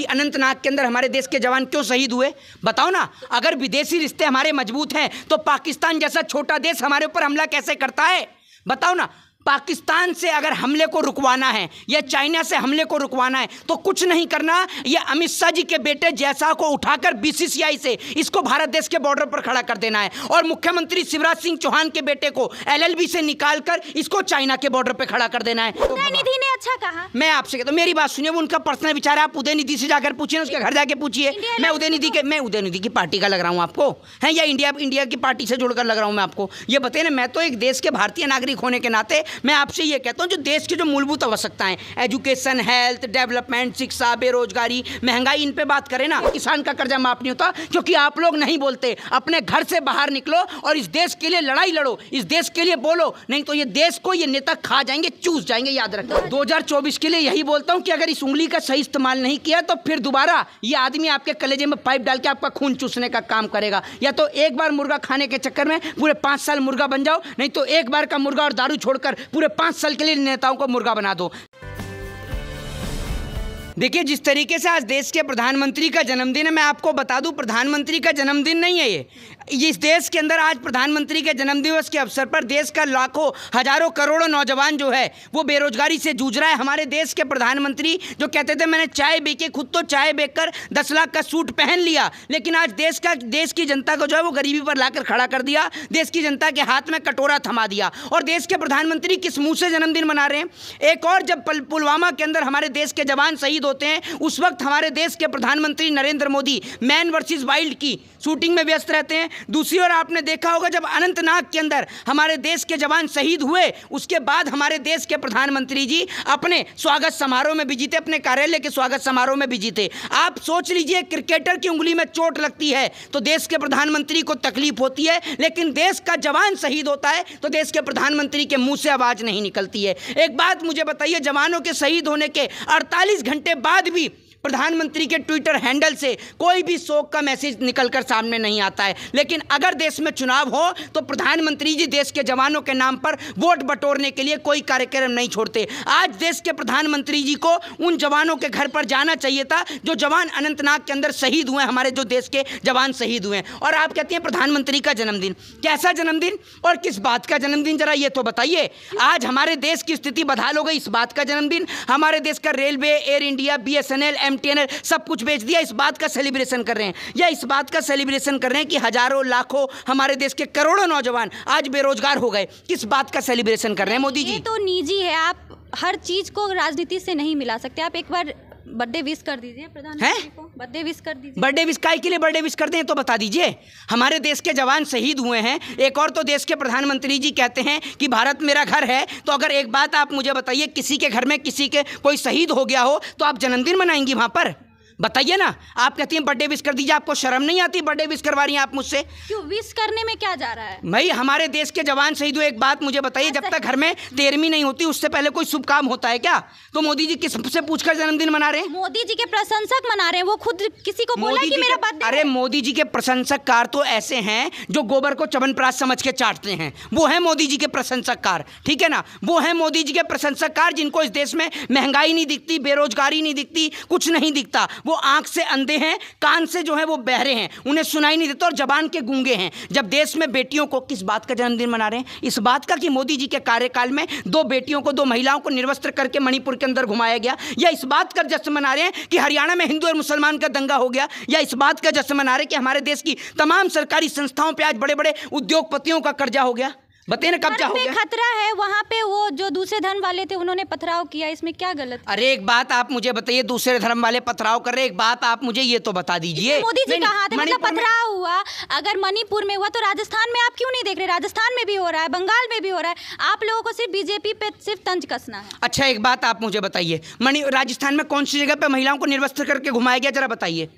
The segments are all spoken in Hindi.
भी अनंतनाग के अंदर हमारे देश के जवान क्यों शहीद हुए बताओ ना अगर विदेशी रिश्ते हमारे मजबूत हैं तो पाकिस्तान जैसा छोटा देश हमारे ऊपर हमला कैसे करता है बताओ ना पाकिस्तान से अगर हमले को रुकवाना है या चाइना से हमले को रुकवाना है तो कुछ नहीं करना या अमित शाह जी के बेटे जैसा को उठाकर बीसीसीआई से इसको भारत देश के बॉर्डर पर खड़ा कर देना है और मुख्यमंत्री शिवराज सिंह चौहान के बेटे को एलएलबी से निकालकर इसको चाइना के बॉर्डर पर खड़ा कर देना है तो निधि ने अच्छा कहा मैं आपसे कहता तो मेरी बात सुनिए उनका पर्सनल विचार है आप उदय निधि से जाकर पूछिए उसके घर जाके पूछिए मैं उदय निधि के मैं उदय निधि की पार्टी का लग रहा हूँ आपको है या इंडिया इंडिया की पार्टी से जुड़कर लग रहा हूँ मैं आपको ये बताइए ना मैं तो एक देश के भारतीय नागरिक होने के नाते मैं आपसे ये कहता हूँ जो देश की जो मूलभूत आवश्यकताएं एजुकेशन हेल्थ डेवलपमेंट शिक्षा बेरोजगारी महंगाई इन पर बात करें ना किसान का कर्जा माफ नहीं होता क्योंकि आप लोग नहीं बोलते अपने घर से बाहर निकलो और इस देश के लिए लड़ाई लड़ो इस देश के लिए बोलो नहीं तो ये देश को ये नेता खा जाएंगे चूस जाएंगे याद रखना दो के लिए यही बोलता हूँ कि अगर इस उंगली का सही इस्तेमाल नहीं किया तो फिर दोबारा ये आदमी आपके कलेजे में पाइप डाल के आपका खून चूसने का काम करेगा या तो एक बार मुर्गा खाने के चक्कर में पूरे पांच साल मुर्गा बन जाओ नहीं तो एक बार का मुर्गा और दारू छोड़कर पूरे पांच साल के लिए नेताओं को मुर्गा बना दो देखिए जिस तरीके से आज देश के प्रधानमंत्री का जन्मदिन है मैं आपको बता दूं प्रधानमंत्री का जन्मदिन नहीं है ये इस देश के अंदर आज प्रधानमंत्री के जन्मदिवस के अवसर पर देश का लाखों हजारों करोड़ों नौजवान जो है वो बेरोजगारी से जूझ रहा है हमारे देश के प्रधानमंत्री जो कहते थे मैंने चाय बेके खुद तो चाय कर दस लाख का सूट पहन लिया लेकिन आज देश का देश की जनता को जो है वो गरीबी पर लाकर खड़ा कर दिया देश की जनता के हाथ में कटोरा थमा दिया और देश के प्रधानमंत्री किस मुंह से जन्मदिन मना रहे हैं एक और जब पुलवामा के अंदर हमारे देश के जवान शहीद होते हैं उस वक्त हमारे देश के प्रधानमंत्री Narendra Modi man versus wild की शूटिंग में व्यस्त रहते हैं दूसरी ओर आपने देखा होगा जब अनंतनाग के अंदर हमारे देश के जवान शहीद हुए उसके बाद हमारे देश के प्रधानमंत्री जी अपने स्वागत समारोह में भी जीते अपने कार्यालय के स्वागत समारोह में भी जीते आप सोच लीजिए क्रिकेटर की उंगली में चोट लगती है तो देश के प्रधानमंत्री को तकलीफ होती है लेकिन देश का जवान शहीद होता है तो देश के प्रधानमंत्री के मुंह से आवाज़ नहीं निकलती है एक बात मुझे बताइए जवानों के शहीद होने के 48 घंटे बाद भी प्रधानमंत्री के ट्विटर हैंडल से कोई भी शोक का मैसेज निकल कर सामने नहीं आता है लेकिन अगर देश में चुनाव हो तो प्रधानमंत्री जी देश के जवानों के नाम पर वोट बटोरने के लिए कोई कार्यक्रम नहीं छोड़ते आज देश के प्रधानमंत्री जी को उन जवानों के घर पर जाना चाहिए था जो जवान अनंतनाग के अंदर शहीद हुए हमारे जो देश के जवान शहीद हुए हैं और आप कहती हैं प्रधानमंत्री का जन्मदिन कैसा जन्मदिन और किस बात का जन्मदिन जरा ये तो बताइए आज हमारे देश की स्थिति बदहाल हो गई इस बात का जन्मदिन हमारे देश का railway Air India B S N L M सब कुछ बेच दिया इस बात का सेलिब्रेशन कर रहे हैं या इस बात का सेलिब्रेशन कर रहे हैं कि हजारों लाखों हमारे देश के करोड़ों नौजवान आज बेरोजगार हो गए किस बात का सेलिब्रेशन कर रहे हैं मोदी जी तो निजी है आप हर चीज़ को राजनीति से नहीं मिला सकते आप एक बार बर्थडे विश कर दीजिए प्रधानमंत्री को बर्थडे विश कर दीजिए बर्थडे विश काय के लिए बर्थडे विश करते हैं तो बता दीजिए हमारे देश के जवान शहीद हुए हैं एक और तो देश के प्रधानमंत्री जी कहते हैं कि भारत मेरा घर है तो अगर एक बात आप मुझे बताइए किसी के घर में किसी के कोई शहीद हो गया हो तो आप जन्मदिन मनाएंगी वहाँ पर बताइए ना आप कहती हैं बर्थडे विश कर दीजिए आपको शर्म नहीं आती बर्थडे विश करवा रही हैं आप मुझसे क्यों विश करने में क्या जा रहा है भाई हमारे देश के जवान शहीद हुए एक बात मुझे बताइए जब तक घर में तेरहवीं नहीं होती उससे पहले कोई शुभ काम होता है क्या तो मोदी जी किस से पूछकर जन्मदिन मना रहे हैं मोदी जी के प्रशंसक मना रहे हैं वो खुद किसी को बोला कि मेरा बर्थडे अरे मोदी जी के कार तो ऐसे हैं जो गोबर को चवनप्राश समझ के चाटते हैं वो है मोदी जी के प्रशंसक कार ठीक है ना वो है मोदी जी के प्रशंसक कार जिनको इस देश में महंगाई नहीं दिखती बेरोजगारी नहीं दिखती कुछ नहीं दिखता वो आंख से अंधे हैं कान से जो है वो बहरे हैं उन्हें सुनाई नहीं देता और जबान के गूंगे हैं जब देश में बेटियों को किस बात का जन्मदिन मना रहे हैं इस बात का कि मोदी जी के कार्यकाल में दो बेटियों को दो महिलाओं को निर्वस्त्र करके मणिपुर के अंदर घुमाया गया या इस बात का जश्न मना रहे हैं कि हरियाणा में हिंदू और मुसलमान का दंगा हो गया या इस बात का जश्न मना रहे हैं कि हमारे देश की तमाम सरकारी संस्थाओं पर आज बड़े बड़े उद्योगपतियों का कर्जा हो गया बताइए ना कब्जा हो गया खतरा है वहाँ पे वो जो दूसरे धर्म वाले थे उन्होंने पथराव किया इसमें क्या गलत अरे एक बात आप मुझे बताइए दूसरे धर्म वाले पथराव कर रहे एक बात आप मुझे ये तो बता दीजिए मोदी जी कहा था मतलब पथराव हुआ अगर मणिपुर में हुआ तो राजस्थान में आप क्यों नहीं देख रहे राजस्थान में भी हो रहा है बंगाल में भी हो रहा है आप लोगों को सिर्फ बीजेपी पे सिर्फ तंज कसना है अच्छा एक बात आप मुझे बताइए राजस्थान में कौन सी जगह पे महिलाओं को निर्वस्त्र करके घुमाया गया जरा बताइए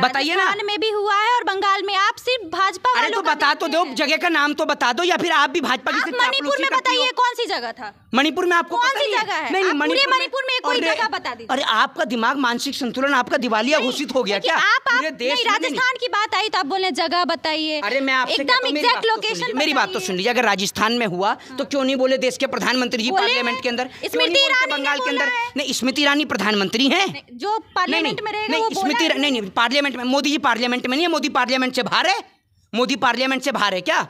बताइए ना में भी हुआ है और बंगाल में आप सिर्फ भाजपा अरे तो बता तो दो जगह का नाम तो बता दो या फिर आप भी भाजपा की मणिपुर में बताइए कौन सी जगह था मणिपुर में आपको कौन सी जगह है नहीं मणिपुर मणिपुर में कोई जगह बता दी अरे आपका दिमाग मानसिक संतुलन आपका दिवालिया घोषित हो गया क्या आप देश राजस्थान की बात आई तो आप बोले जगह बताइए अरे मैं आप एकदम तो एग्जैक्ट लोकेशन मेरी बात तो सुन लीजिए अगर राजस्थान में हुआ हाँ। तो क्यों नहीं बोले देश के प्रधानमंत्री जी पार्लियामेंट के अंदर स्मृति बंगाल के अंदर नहीं स्मृति ईरानी प्रधानमंत्री है जो पार्लियामेंट में नहीं स्मृति नहीं पार्लियामेंट पार्लियामेंट में मोदी जी पार्लियामेंट में नहीं है मोदी पार्लियामेंट से बाहर है मोदी पार्लियामेंट से बाहर है क्या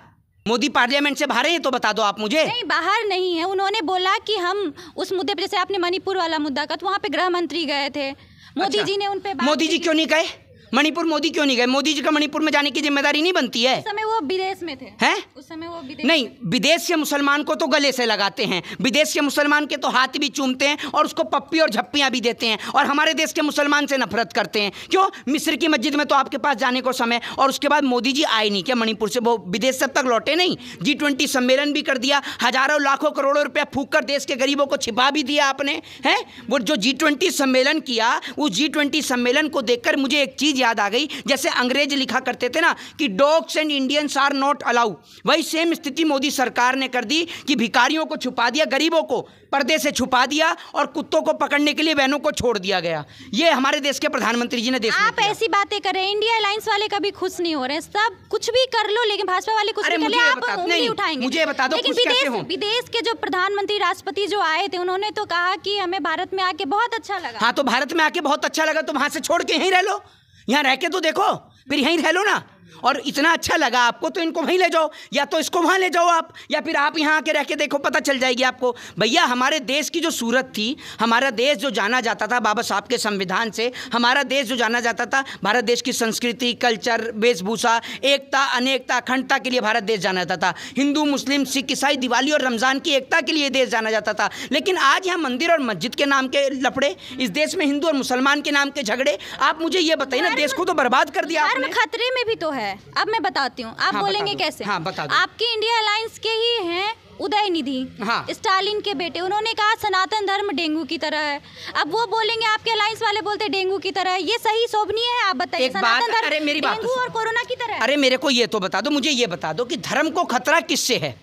मोदी पार्लियामेंट से बाहर है तो बता दो आप मुझे नहीं बाहर नहीं है उन्होंने बोला कि हम उस मुद्दे पर जैसे आपने मणिपुर वाला मुद्दा का तो वहाँ पे गृह मंत्री गए थे मोदी अच्छा, जी ने उन पर मोदी जी क्यों नहीं गए मणिपुर मोदी क्यों नहीं गए मोदी जी का मणिपुर में जाने की जिम्मेदारी नहीं बनती है उस समय वो विदेश में थे हैं उस समय वो विदेश नहीं विदेश के मुसलमान को तो गले से लगाते हैं विदेश के मुसलमान के तो हाथ भी चूमते हैं और उसको पप्पी और झप्पियाँ भी देते हैं और हमारे देश के मुसलमान से नफरत करते हैं क्यों मिस्र की मस्जिद में तो आपके पास जाने को समय और उसके बाद मोदी जी आए नहीं क्या मणिपुर से वो विदेश से तक लौटे नहीं जी ट्वेंटी सम्मेलन भी कर दिया हजारों लाखों करोड़ों रुपया फूक कर देश के गरीबों को छिपा भी दिया आपने है वो जो जी ट्वेंटी सम्मेलन किया उस जी ट्वेंटी सम्मेलन को देखकर मुझे एक चीज़ याद आ गई जैसे अंग्रेज लिखा करते थे ना कि dogs and Indians are not allow वही सेम स्थिति मोदी सरकार ने कर दी कि भिकारियों को छुपा दिया गरीबों को पर्दे से छुपा दिया और कुत्तों को पकड़ने के लिए बहनों को छोड़ दिया गया ये हमारे देश के प्रधानमंत्री जी ने देखा आप ऐसी बातें कर रहे हैं इंडिया एयरलाइंस वाले कभी खुश नहीं हो रहे सब कुछ भी कर लो लेकिन भाजपा वाले कुछ भी कर आप नहीं उठाएंगे मुझे बता दो लेकिन विदेश विदेश के जो प्रधानमंत्री राष्ट्रपति जो आए थे उन्होंने तो कहा कि हमें भारत में आके बहुत अच्छा लगा हाँ तो भारत में आके बहुत अच्छा लगा तो वहां से छोड़ के यहीं रह लो यहाँ रह के तो देखो फिर यहीं रह लो ना और इतना अच्छा लगा आपको तो इनको वहीं ले जाओ या तो इसको वहाँ ले जाओ आप या फिर आप यहाँ आके रह के देखो पता चल जाएगी आपको भैया हमारे देश की जो सूरत थी हमारा देश जो जाना जाता था बाबा साहब के संविधान से हमारा देश जो जाना जाता था भारत देश की संस्कृति कल्चर वेशभूषा एकता अनेकता अखंडता के लिए भारत देश जाना जाता था हिंदू मुस्लिम सिख ईसाई दिवाली और रमज़ान की एकता के लिए देश जाना जाता था लेकिन आज यहाँ मंदिर और मस्जिद के नाम के लफड़े इस देश में हिंदू और मुसलमान के नाम के झगड़े आप मुझे ये बताइए ना देश को तो बर्बाद कर दिया खतरे में भी तो है है अब मैं बताती हूँ आप हाँ, बोलेंगे कैसे हाँ, बता आपकी इंडिया अलायंस के ही हैं उदय निधि हाँ। स्टालिन के बेटे उन्होंने कहा सनातन धर्म डेंगू की तरह है अब वो बोलेंगे आपके अलायंस वाले बोलते डेंगू की तरह है ये सही शोभनीय है आप बताइए सनातन धर्म अरे मेरी बात डेंगू और कोरोना की तरह अरे मेरे को ये तो बता दो मुझे ये बता दो कि धर्म को खतरा किससे है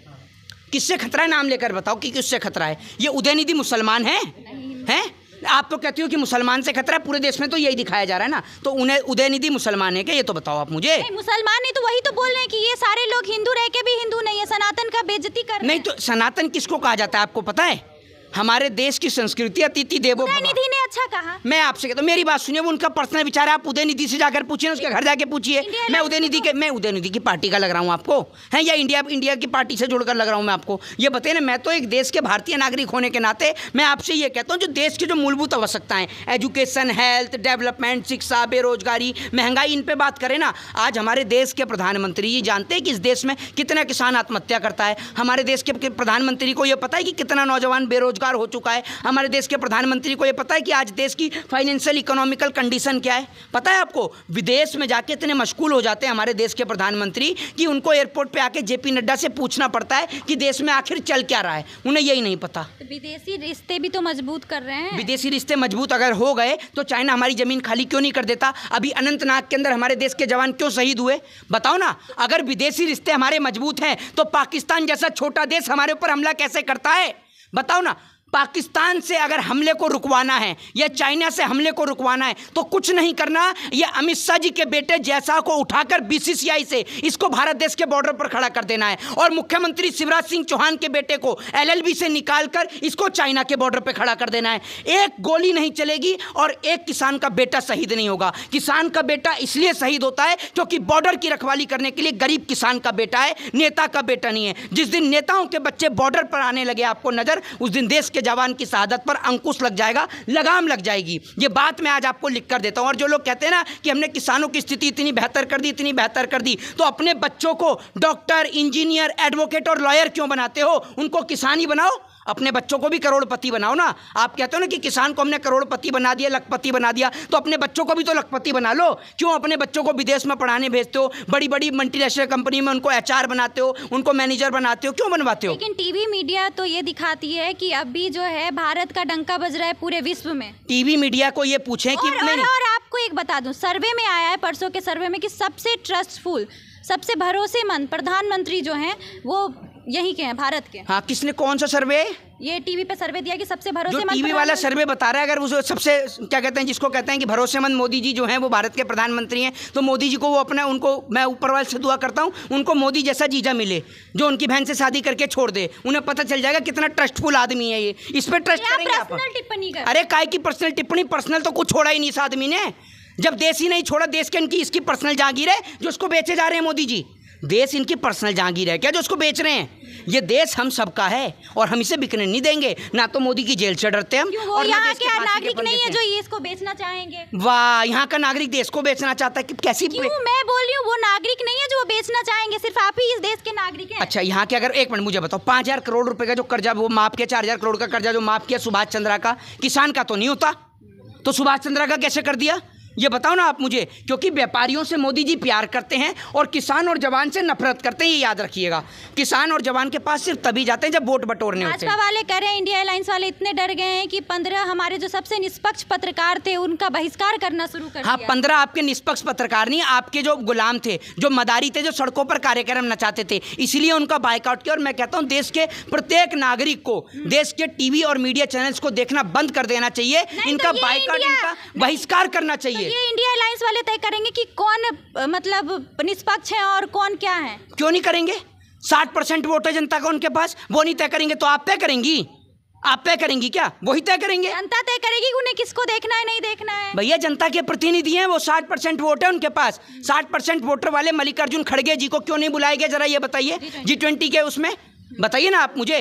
किससे खतरा है नाम लेकर बताओ कि किससे खतरा है ये उदय निधि मुसलमान है हैं आप तो कहती हो कि मुसलमान से खतरा है पूरे देश में तो यही दिखाया जा रहा है ना तो उन्हें उदयनिधि मुसलमान है क्या ये तो बताओ आप मुझे मुसलमान है तो वही तो बोल रहे हैं कि ये सारे लोग हिंदू रह के भी हिंदू नहीं है सनातन का बेजती कर नहीं तो सनातन किसको कहा जाता है आपको पता है हमारे देश की संस्कृति अतिथि देवो निधि ने अच्छा कहा मैं आपसे कहता तो मेरी बात सुनिए वो उनका पर्सनल विचार है आप उदय निधि से जाकर पूछिए उसके घर जाके पूछिए मैं उदय निधि के मैं उदय निधि की पार्टी का लग रहा हूँ आपको है या इंडिया इंडिया की पार्टी से जुड़कर लग रहा हूँ मैं आपको ये बताइए ना मैं तो एक देश के भारतीय नागरिक होने के नाते मैं आपसे ये कहता हूँ जो देश की जो मूलभूत आवश्यकताएं एजुकेशन हेल्थ डेवलपमेंट शिक्षा बेरोजगारी महंगाई इन पर बात करें ना आज हमारे देश के प्रधानमंत्री ये जानते हैं कि इस देश में कितना किसान आत्महत्या करता है हमारे देश के प्रधानमंत्री को यह पता है कि कितना नौजवान बेरोजगार बेकार हो चुका है हमारे देश के प्रधानमंत्री को ये पता है कि आज देश की फाइनेंशियल इकोनॉमिकल कंडीशन क्या है पता है आपको विदेश में जाके इतने मशगूल हो जाते हैं हमारे देश के प्रधानमंत्री कि उनको एयरपोर्ट पर आके जेपी नड्डा से पूछना पड़ता है कि देश में आखिर चल क्या रहा है उन्हें यही नहीं पता विदेशी रिश्ते भी तो मजबूत कर रहे हैं विदेशी रिश्ते मजबूत अगर हो गए तो चाइना हमारी ज़मीन खाली क्यों नहीं कर देता अभी अनंतनाग के अंदर हमारे देश के जवान क्यों शहीद हुए बताओ ना अगर विदेशी रिश्ते हमारे मजबूत हैं तो पाकिस्तान जैसा छोटा देश हमारे ऊपर हमला कैसे करता है बताओ ना पाकिस्तान से अगर हमले को रुकवाना है या चाइना से हमले को रुकवाना है तो कुछ नहीं करना यह अमित शाह जी के बेटे जैसा को उठाकर बीसीसीआई से इसको भारत देश के बॉर्डर पर खड़ा कर देना है और मुख्यमंत्री शिवराज सिंह चौहान के बेटे को एलएलबी से निकालकर इसको चाइना के बॉर्डर पर खड़ा कर देना है एक गोली नहीं चलेगी और एक किसान का बेटा शहीद नहीं होगा किसान का बेटा इसलिए शहीद होता है क्योंकि बॉर्डर की रखवाली करने के लिए गरीब किसान का बेटा है नेता का बेटा नहीं है जिस दिन नेताओं के बच्चे बॉर्डर पर आने लगे आपको नजर उस दिन देश के जवान की शहादत पर अंकुश लग जाएगा लगाम लग जाएगी ये बात मैं आज आपको लिख कर देता हूँ और जो लोग कहते हैं ना कि हमने किसानों की स्थिति इतनी बेहतर कर दी इतनी बेहतर कर दी तो अपने बच्चों को डॉक्टर इंजीनियर एडवोकेट और लॉयर क्यों बनाते हो उनको किसान ही बनाओ अपने बच्चों को भी करोड़पति बनाओ ना आप कहते हो ना कि किसान को हमने करोड़पति बना दिया लखपति बना दिया तो अपने बच्चों को भी तो लखपति बना लो क्यों अपने बच्चों को विदेश में पढ़ाने भेजते हो बड़ी बड़ी मल्टीनेशनल कंपनी में उनको एच बनाते हो उनको मैनेजर बनाते हो क्यों बनवाते हो लेकिन टीवी मीडिया तो ये दिखाती है कि अभी जो है भारत का डंका बज रहा है पूरे विश्व में टीवी मीडिया को ये पूछे की और, आपको एक बता दू सर्वे में आया है परसों के सर्वे में की सबसे ट्रस्टफुल सबसे भरोसेमंद प्रधानमंत्री जो हैं वो यही के हैं भारत के हाँ किसने कौन सा सर्वे ये टीवी पे सर्वे दिया कि सबसे भरोसेमंद टीवी वाला सर्वे बता रहा है अगर उसे सबसे क्या कहते हैं जिसको कहते हैं कि भरोसेमंद मोदी जी जो हैं वो भारत के प्रधानमंत्री हैं तो मोदी जी को वो अपना उनको मैं ऊपर वाले से दुआ करता हूँ उनको मोदी जैसा जीजा मिले जो उनकी बहन से शादी करके छोड़ दे उन्हें पता चल जाएगा कितना ट्रस्टफुल आदमी है ये इस पर ट्रस्ट करेंगे आप टिप्पणी अरे काय की पर्सनल टिप्पणी पर्सनल तो कुछ छोड़ा ही नहीं इस आदमी ने जब देश ही नहीं छोड़ा देश के इनकी इसकी पर्सनल जागीर है जो उसको बेचे जा रहे हैं मोदी जी देश इनकी पर्सनल जहांगीर है क्या जो उसको बेच रहे हैं ये देश हम सबका है और हम इसे बिकने नहीं देंगे ना तो मोदी की जेल से डरते हम और यहाँ के नागरिक नहीं है जो ये इसको बेचना चाहेंगे वाह यहाँ का नागरिक देश को बेचना चाहता है कि कैसी क्यों मैं बोल रही हूँ वो नागरिक नहीं है जो वो बेचना चाहेंगे सिर्फ आप ही इस देश के नागरिक हैं अच्छा यहाँ के अगर एक मिनट मुझे बताओ पाँच हजार करोड़ रुपए का जो कर्जा वो माफ किया चार हजार करोड़ का कर्जा जो माफ किया सुभाष चंद्रा का किसान का तो नहीं होता तो सुभाष चंद्रा का कैसे कर दिया ये बताओ ना आप मुझे क्योंकि व्यापारियों से मोदी जी प्यार करते हैं और किसान और जवान से नफरत करते हैं ये याद रखिएगा किसान और जवान के पास सिर्फ तभी जाते हैं जब वोट बटोरने होते हैं वाले कह रहे हैं इंडिया एयरलाइंस वाले इतने डर गए हैं कि पंद्रह हमारे जो सबसे निष्पक्ष पत्रकार थे उनका बहिष्कार करना शुरू कर हाँ पंद्रह आपके निष्पक्ष पत्रकार नहीं आपके जो गुलाम थे जो मदारी थे जो सड़कों पर कार्यक्रम नचाते थे इसलिए उनका बाइकआउट किया और मैं कहता हूँ देश के प्रत्येक नागरिक को हम्म। देश के टीवी और मीडिया चैनल्स को देखना बंद कर देना चाहिए तो इनका बाइकआउट इनका बहिष्कार करना चाहिए ये इंडिया अलायंस वाले तय करेंगे कि कौन मतलब निष्पक्ष है और कौन क्या है क्यों नहीं करेंगे साठ परसेंट वोट है जनता का उनके पास वो नहीं तय करेंगे तो आप तय करेंगी आप तय करेंगी क्या वही तय करेंगे जनता तय करेगी उन्हें किसको देखना है नहीं देखना है भैया जनता के प्रतिनिधि हैं वो साठ परसेंट वोट है उनके पास साठ परसेंट वोटर वाले मल्लिकार्जुन खड़गे जी को क्यों नहीं बुलाया गया जरा ये बताइए जी ट्वेंटी के उसमें बताइए ना आप मुझे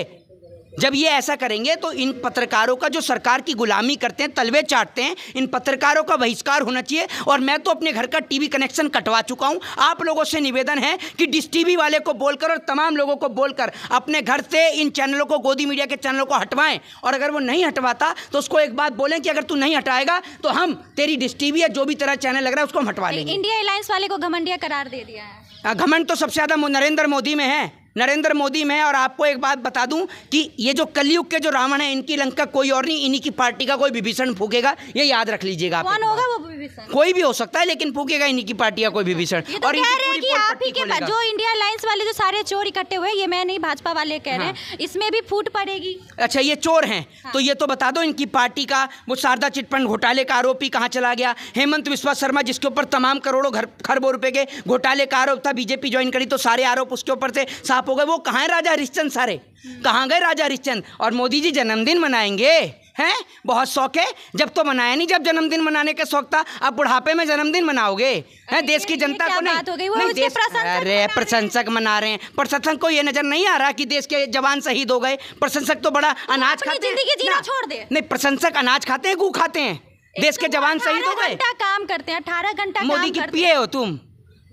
जब ये ऐसा करेंगे तो इन पत्रकारों का जो सरकार की गुलामी करते हैं तलवे चाटते हैं इन पत्रकारों का बहिष्कार होना चाहिए और मैं तो अपने घर का टीवी कनेक्शन कटवा चुका हूँ आप लोगों से निवेदन है कि डिस टीवी वाले को बोलकर और तमाम लोगों को बोलकर अपने घर से इन चैनलों को गोदी मीडिया के चैनलों को हटवाएं और अगर वो नहीं हटवाता तो उसको एक बात बोलें कि अगर तू नहीं हटाएगा तो हम तेरी डिस टीवी या जो भी तेरा चैनल लग रहा है उसको हम हटवा लेंगे इंडिया अलायंस वाले को घमंडिया करार दे दिया है हाँ, घमंड तो सबसे ज़्यादा नरेंद्र मोदी में है नरेंद्र मोदी में और आपको एक बात बता दूं कि ये जो कलयुग के जो रावण है इनकी लंका कोई और नहीं इन्हीं की पार्टी का कोई विभीषण फूकेगा ये याद रख लीजिएगा कौन होगा वो विभीषण कोई भी हो सकता है लेकिन फूकेगा इन्हीं की पार्टी का कोई विभीषण तो और कह रहे हैं कि आप ही के जो इंडिया लाइन्स वाले जो सारे चोर इकट्ठे हुए ये मैं नहीं भाजपा वाले कह रहे हैं हाँ। इसमें भी फूट पड़ेगी अच्छा ये चोर है हाँ। तो ये तो बता दो इनकी पार्टी का वो शारदा चिटफंड घोटाले का आरोपी कहाँ चला गया हेमंत विश्वास शर्मा जिसके ऊपर तमाम करोड़ों खरबों रुपए के घोटाले का आरोप था बीजेपी ज्वाइन करी तो सारे आरोप उसके ऊपर थे साफ आप हो गए वो कहाँ हैं राजा हरिश्चंद सारे कहाँ गए राजा हरिश्चंद और मोदी जी जन्मदिन मनाएंगे हैं बहुत शौक है जब तो मनाया नहीं जब जन्मदिन मनाने का शौक था अब बुढ़ापे में जन्मदिन मनाओगे हैं देश की जनता को नहीं, नहीं देश अरे प्रशंसक मना रहे हैं प्रशंसक को ये नजर नहीं आ रहा कि देश के जवान शहीद हो गए प्रशंसक तो बड़ा अनाज खाते हैं नहीं प्रशंसक अनाज खाते हैं गु खाते हैं देश के जवान शहीद हो गए काम करते हैं अठारह घंटा मोदी की पिए हो तुम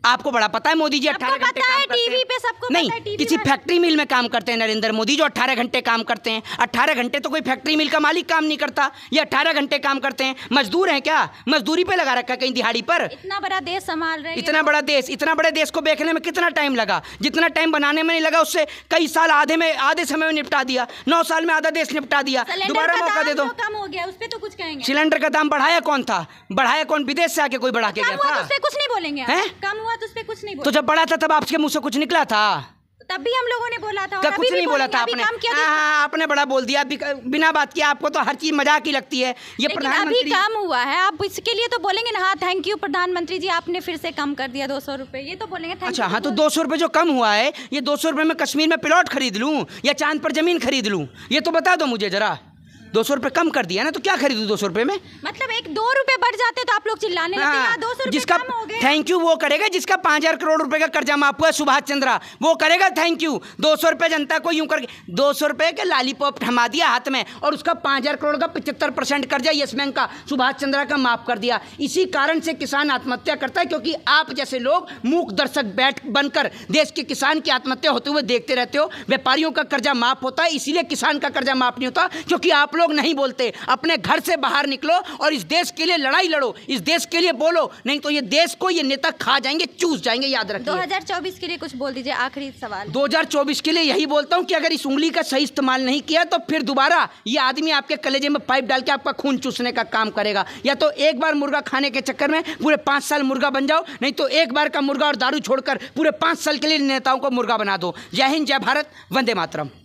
आपको बड़ा पता है मोदी जी अठारह घंटे काम करते हैं पे सबको नहीं किसी फैक्ट्री मिल में काम करते हैं नरेंद्र मोदी जो अट्ठारह घंटे काम करते हैं अट्ठारह घंटे तो कोई फैक्ट्री मिल का मालिक काम नहीं करता ये अट्ठारह घंटे काम करते हैं मजदूर हैं क्या मजदूरी पे लगा रखा कहीं दिहाड़ी पर इतना बड़ा देश संभाल रहे इतना बड़ा देश इतना बड़े देश को देखने में कितना टाइम लगा जितना टाइम बनाने में नहीं लगा उससे कई साल आधे में आधे समय में निपटा दिया नौ साल में आधा देश निपटा दिया दोबारा मौका दे दो कम हो गया उस पर तो कुछ कहेंगे सिलेंडर का दाम बढ़ाया कौन था बढ़ाया कौन विदेश से आके कोई बढ़ा के गया था तो कुछ नहीं बोलेंगे कम हुआ हुआ तो उस पर कुछ नहीं बोला तो जब बड़ा था तब आपके मुंह से कुछ निकला था तब भी हम लोगों ने बोला था कुछ नहीं बोला था आपने हाँ, हाँ आपने बड़ा बोल दिया बिना बात किया आपको तो हर चीज मजाक ही लगती है ये प्रधानमंत्री अभी काम हुआ है आप इसके लिए तो बोलेंगे ना हाँ थैंक यू प्रधानमंत्री जी आपने फिर से कम कर दिया दो सौ ये तो बोलेंगे अच्छा हाँ तो, तो दो सौ जो कम हुआ है ये दो सौ रूपये में कश्मीर में प्लॉट खरीद लूँ या चांद पर जमीन खरीद लूँ ये तो बता दो मुझे जरा दो सौ रुपये कम कर दिया ना तो क्या खरीदू दो सौ रुपये में मतलब एक दो रुपये जाते तो आप लोग चिल्लाने हाँ, लगते हाँ, दो सौ जिसका थैंक यू वो करेगा जिसका पाँच हजार करोड़ रुपए का कर्जा माफ हुआ सुभाष चंद्रा वो करेगा थैंक यू दो सौ रुपये जनता को यूं करके दो सौ रुपये का लॉलीपॉप थमा दिया हाथ में और उसका पाँच हजार करोड़ का पचहत्तर परसेंट कर्जा यस बैंक का सुभाष चंद्रा का माफ कर दिया इसी कारण से किसान आत्महत्या करता है क्योंकि आप जैसे लोग मूक दर्शक बैठ बनकर देश के किसान की आत्महत्या होते हुए देखते रहते हो व्यापारियों का कर्जा माफ होता है इसीलिए किसान का कर्जा माफ नहीं होता क्योंकि आप लोग नहीं बोलते अपने घर से बाहर निकलो और इस देश के लिए लड़ाई लड़ो इस देश के लिए बोलो नहीं तो ये देश को ये नेता खा जाएंगे चूस जाएंगे याद रखिए 2024 के लिए कुछ बोल दीजिए आखिरी सवाल 2024 के लिए यही बोलता हूँ कि अगर इस उंगली का सही इस्तेमाल नहीं किया तो फिर दोबारा ये आदमी आपके कलेजे में पाइप डाल के आपका खून चूसने का काम करेगा या तो एक बार मुर्गा खाने के चक्कर में पूरे पाँच साल मुर्गा बन जाओ नहीं तो एक बार का मुर्गा और दारू छोड़कर पूरे पाँच साल के लिए नेताओं को मुर्गा बना दो जय हिंद जय भारत वंदे मातरम